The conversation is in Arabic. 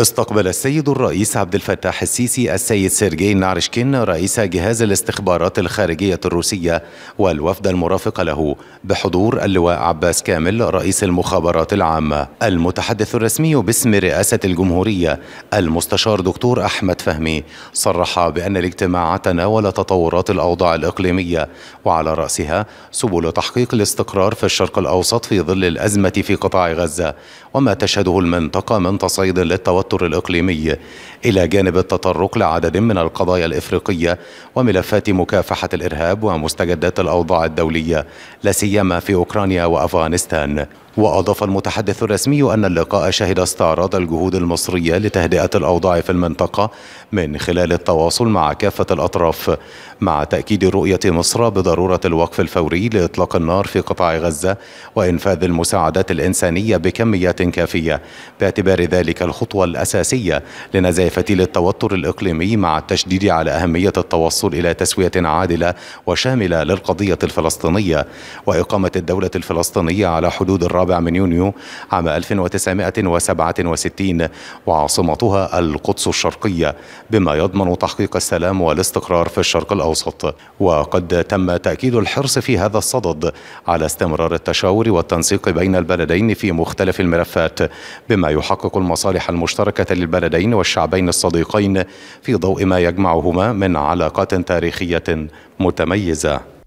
استقبل السيد الرئيس عبد الفتاح السيسي السيد سيرجي نارشكين رئيس جهاز الاستخبارات الخارجية الروسية والوفد المرافق له بحضور اللواء عباس كامل رئيس المخابرات العامة المتحدث الرسمي باسم رئاسة الجمهورية المستشار دكتور أحمد فهمي صرح بأن الاجتماع تناول تطورات الأوضاع الإقليمية وعلى رأسها سبل تحقيق الاستقرار في الشرق الأوسط في ظل الأزمة في قطاع غزة وما تشهده المنطقة من تصعيد للتوتر التوتر الإقليمي إلى جانب التطرق لعدد من القضايا الإفريقية وملفات مكافحة الإرهاب ومستجدات الأوضاع الدولية لا سيما في أوكرانيا وأفغانستان وأضاف المتحدث الرسمي أن اللقاء شهد استعراض الجهود المصرية لتهدئة الأوضاع في المنطقة من خلال التواصل مع كافة الأطراف مع تأكيد رؤية مصر بضرورة الوقف الفوري لإطلاق النار في قطاع غزة وإنفاذ المساعدات الإنسانية بكميات كافية باعتبار ذلك الخطوة أساسية لنزاع فتيل التوتر الإقليمي مع التشديد على أهمية التوصل إلى تسوية عادلة وشاملة للقضية الفلسطينية وإقامة الدولة الفلسطينية على حدود الرابع من يونيو عام 1967 وعاصمتها القدس الشرقية بما يضمن تحقيق السلام والاستقرار في الشرق الأوسط وقد تم تأكيد الحرص في هذا الصدد على استمرار التشاور والتنسيق بين البلدين في مختلف الملفات بما يحقق المصالح المشتركة المشتركة للبلدين والشعبين الصديقين في ضوء ما يجمعهما من علاقات تاريخية متميزة